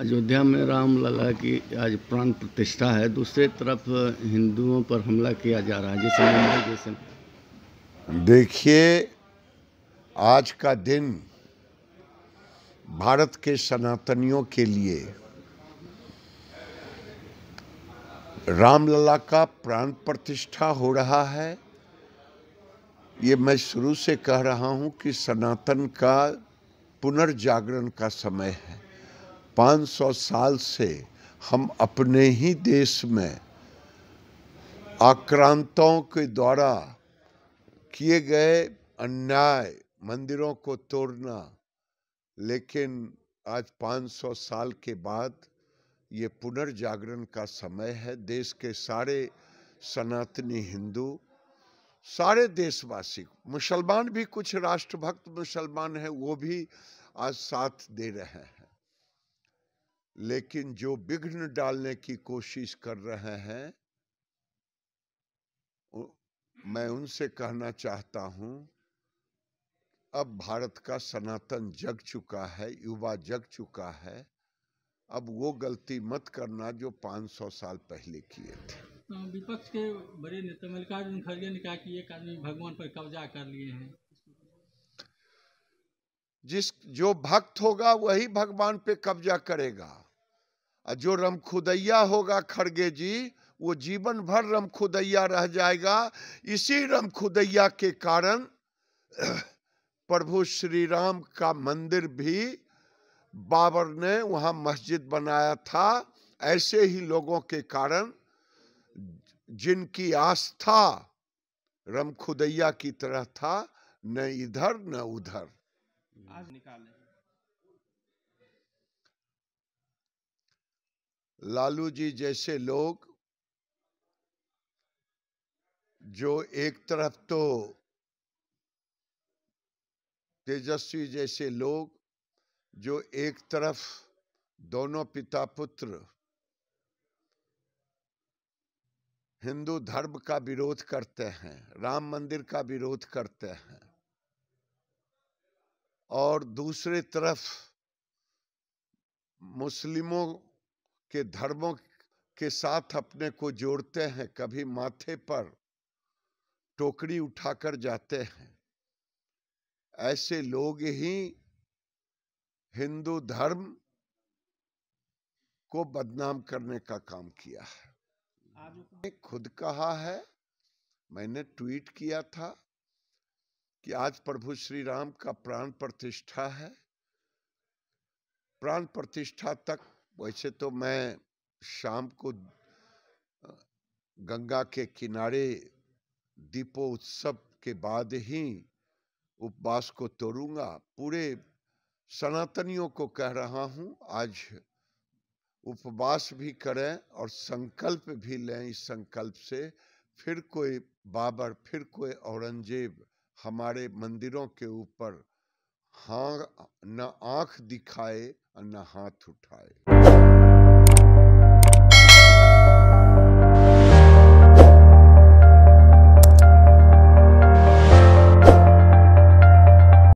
अयोध्या में राम लला की आज प्राण प्रतिष्ठा है दूसरे तरफ हिंदुओं पर हमला किया जा रहा है जैसे जैसे देखिए आज का दिन भारत के सनातनियों के लिए रामलला का प्राण प्रतिष्ठा हो रहा है ये मैं शुरू से कह रहा हूँ कि सनातन का पुनर्जागरण का समय है 500 साल से हम अपने ही देश में आक्रांतों के द्वारा किए गए अन्याय मंदिरों को तोड़ना लेकिन आज 500 साल के बाद ये पुनर्जागरण का समय है देश के सारे सनातनी हिंदू सारे देशवासी मुसलमान भी कुछ राष्ट्रभक्त मुसलमान हैं वो भी आज साथ दे रहे हैं लेकिन जो विघ्न डालने की कोशिश कर रहे हैं मैं उनसे कहना चाहता हूं अब भारत का सनातन जग चुका है युवा जग चुका है अब वो गलती मत करना जो 500 साल पहले किए थे तो विपक्ष के बड़े नेता मल्लिकार्जुन खड़गे ने कहा कि एक आदमी भगवान पर कब्जा कर लिए हैं जिस जो भक्त होगा वही भगवान पे कब्जा करेगा जो रमखुदैया होगा खड़गे जी वो जीवन भर रमखुदैया रह जाएगा इसी रमखुदैया के कारण प्रभु श्री राम का मंदिर भी बाबर ने वहां मस्जिद बनाया था ऐसे ही लोगों के कारण जिनकी आस्था रमखुदैया की तरह था न इधर न उधर आज निकाले लालू जी जैसे लोग जो एक तरफ तो तेजस्वी जैसे लोग जो एक तरफ दोनों पिता पुत्र हिंदू धर्म का विरोध करते हैं राम मंदिर का विरोध करते हैं और दूसरे तरफ मुस्लिमों के धर्मों के साथ अपने को जोड़ते हैं कभी माथे पर टोकरी उठाकर जाते हैं ऐसे लोग ही हिंदू धर्म को बदनाम करने का काम किया है खुद कहा है मैंने ट्वीट किया था कि आज प्रभु श्री राम का प्राण प्रतिष्ठा है प्राण प्रतिष्ठा तक वैसे तो मैं शाम को गंगा के किनारे दीपो उत्सव के बाद ही उपवास को तोड़ूंगा पूरे सनातनियों को कह रहा हूं आज उपवास भी करें और संकल्प भी लें इस संकल्प से फिर कोई बाबर फिर कोई औरंगजेब हमारे मंदिरों के ऊपर हाँ न आंख दिखाए और न हाथ उठाए